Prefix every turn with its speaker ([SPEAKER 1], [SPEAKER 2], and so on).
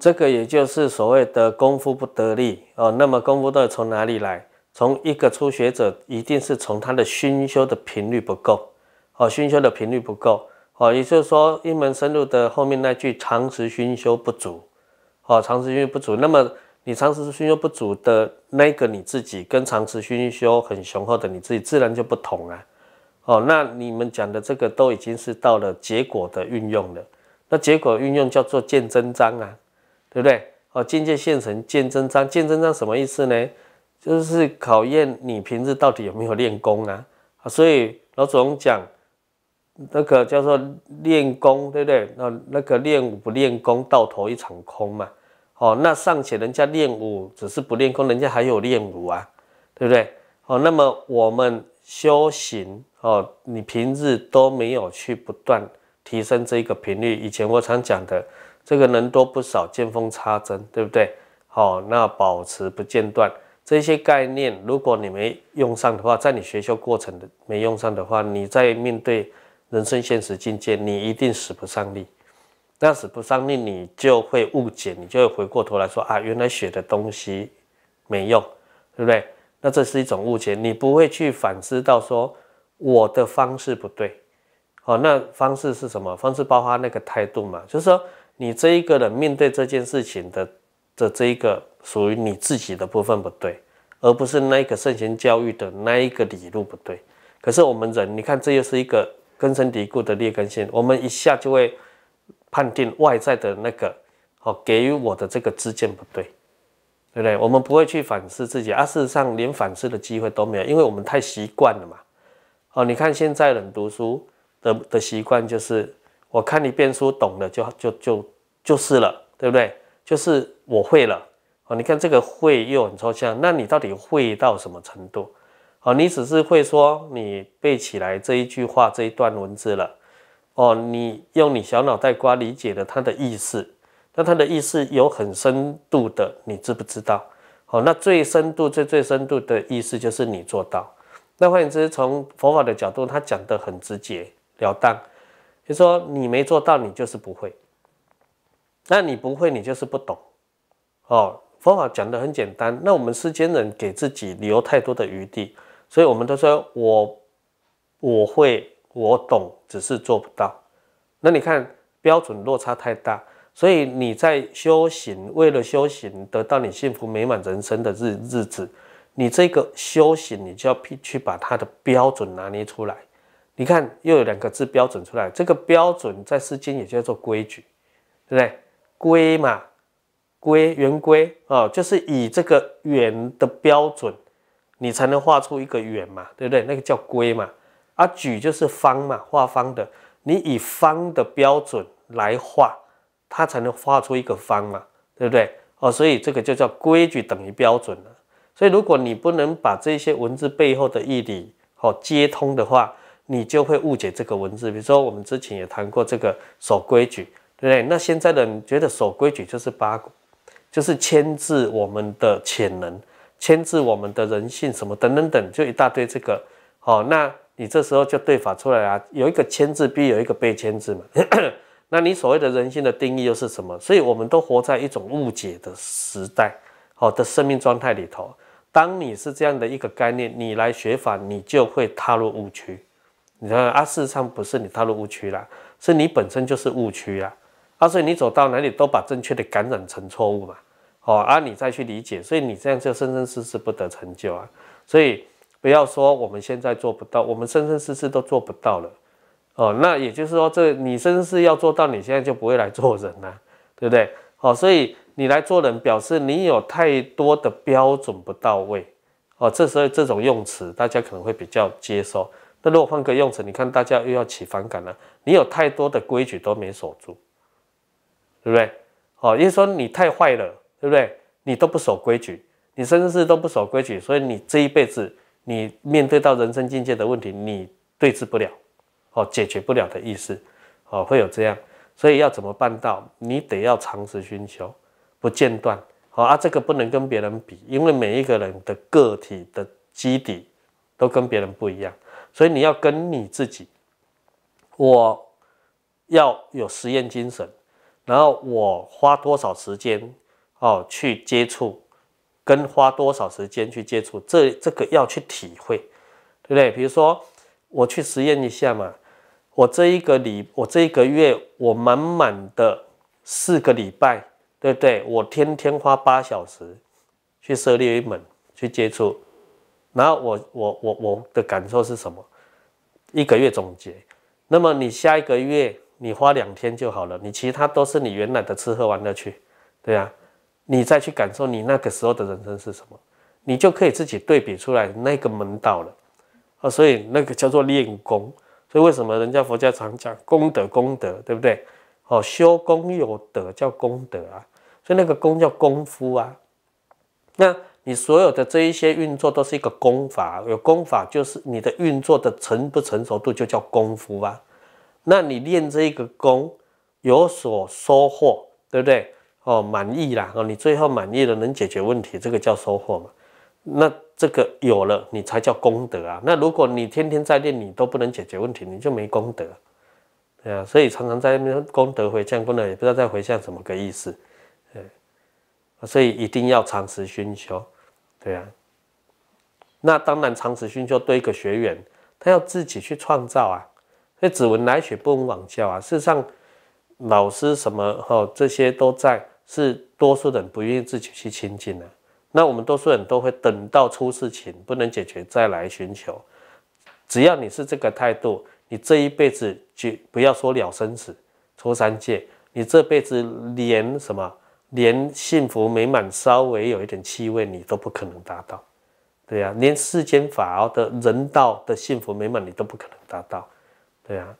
[SPEAKER 1] 这个也就是所谓的功夫不得力哦。那么功夫到底从哪里来？从一个初学者，一定是从他的熏修的频率不够哦，熏修的频率不够哦，也就是说一门深入的后面那句长时熏修不足哦，长时熏修不足。那么你长时熏修不足的那个你自己，跟长时熏修很雄厚的你自己，自然就不同了哦。那你们讲的这个都已经是到了结果的运用了，那结果运用叫做见真章啊。对不对？哦，境界现成，见真章。见真章什么意思呢？就是考验你平日到底有没有练功啊！啊，所以老祖宗讲那个叫做练功，对不对？那那个练武不练功，到头一场空嘛。哦，那尚且人家练武只是不练功，人家还有练武啊，对不对？哦，那么我们修行哦，你平日都没有去不断提升这个频率，以前我常讲的。这个人多不少，见缝插针，对不对？好，那保持不间断这些概念，如果你没用上的话，在你学修过程的没用上的话，你在面对人生现实境界，你一定使不上力。那使不上力，你就会误解，你就会回过头来说啊，原来学的东西没用，对不对？那这是一种误解，你不会去反思到说我的方式不对。好，那方式是什么？方式包括那个态度嘛，就是说。你这一个人面对这件事情的的这一个属于你自己的部分不对，而不是那一个圣贤教育的那一个理路不对。可是我们人，你看这又是一个根深蒂固的劣根性，我们一下就会判定外在的那个哦给予我的这个知见不对，对不对？我们不会去反思自己，啊，事实上连反思的机会都没有，因为我们太习惯了嘛。哦，你看现在人读书的的习惯就是。我看你变书懂了就就就就是了，对不对？就是我会了。哦，你看这个会又很抽象，那你到底会到什么程度？哦，你只是会说你背起来这一句话这一段文字了。哦，你用你小脑袋瓜理解了它的意思，那它的意思有很深度的，你知不知道？哦，那最深度最最深度的意思就是你做到。那换言之，从佛法的角度，他讲的很直接了当。就说你没做到，你就是不会；那你不会，你就是不懂。哦，佛法讲的很简单，那我们世间人给自己留太多的余地，所以我们都说我我会，我懂，只是做不到。那你看标准落差太大，所以你在修行，为了修行得到你幸福美满人生的日日子，你这个修行，你就要去把它的标准拿捏出来。你看，又有两个字标准出来。这个标准在《诗经》也叫做规矩，对不对？规嘛，规圆规啊，就是以这个圆的标准，你才能画出一个圆嘛，对不对？那个叫规嘛。啊，矩就是方嘛，画方的。你以方的标准来画，它才能画出一个方嘛，对不对？哦，所以这个就叫规矩等于标准了。所以，如果你不能把这些文字背后的义理哦接通的话，你就会误解这个文字，比如说我们之前也谈过这个守规矩，对不对？那现在的你觉得守规矩就是八股，就是牵制我们的潜能，牵制我们的人性什么等等等，就一大堆这个。好，那你这时候就对法出来啊？有一个牵制，必有一个被牵制嘛。那你所谓的人性的定义又是什么？所以我们都活在一种误解的时代，好的生命状态里头。当你是这样的一个概念，你来学法，你就会踏入误区。你啊，事实上不是你踏入误区啦，是你本身就是误区啦。啊，所以你走到哪里都把正确的感染成错误嘛，哦，啊，你再去理解，所以你这样就生生世世不得成就啊，所以不要说我们现在做不到，我们生生世世都做不到了，哦，那也就是说，这你生生世世要做到，你现在就不会来做人了，对不对？哦，所以你来做人，表示你有太多的标准不到位，哦，这时候这种用词大家可能会比较接受。那如果换个用词，你看大家又要起反感了。你有太多的规矩都没守住，对不对？哦，也就是说你太坏了，对不对？你都不守规矩，你甚至是都不守规矩，所以你这一辈子，你面对到人生境界的问题，你对峙不了，哦，解决不了的意思，哦，会有这样。所以要怎么办到？你得要长时寻求，不间断。好啊，这个不能跟别人比，因为每一个人的个体的基底都跟别人不一样。所以你要跟你自己，我要有实验精神，然后我花多少时间哦去接触，跟花多少时间去接触，这这个要去体会，对不对？比如说我去实验一下嘛，我这一个礼，我这一个月，我满满的四个礼拜，对不对？我天天花八小时去涉猎一门，去接触。然后我我我我的感受是什么？一个月总结，那么你下一个月你花两天就好了，你其他都是你原来的吃喝玩乐去，对啊，你再去感受你那个时候的人生是什么，你就可以自己对比出来那个门道了啊！所以那个叫做练功，所以为什么人家佛教常讲功德功德，对不对？哦，修功有德叫功德啊，所以那个功叫功夫啊，那。你所有的这一些运作都是一个功法，有功法就是你的运作的成不成熟度就叫功夫啊。那你练这一个功有所收获，对不对？哦，满意啦，哦，你最后满意了能解决问题，这个叫收获嘛。那这个有了你才叫功德啊。那如果你天天在练，你都不能解决问题，你就没功德。对啊，所以常常在那边功德回向，功德也不知道在回向什么个意思。所以一定要长时寻求，对啊。那当然，长时寻求对一个学员，他要自己去创造啊。所以，只闻来学，不闻往教啊。事实上，老师什么哈，这些都在，是多数人不愿意自己去亲近的。那我们多数人都会等到出事情不能解决再来寻求。只要你是这个态度，你这一辈子就不要说了生死，出三界，你这辈子连什么？连幸福美满稍微有一点气味，你都不可能达到，对呀。连世间法的、人道的幸福美满，你都不可能达到，对呀。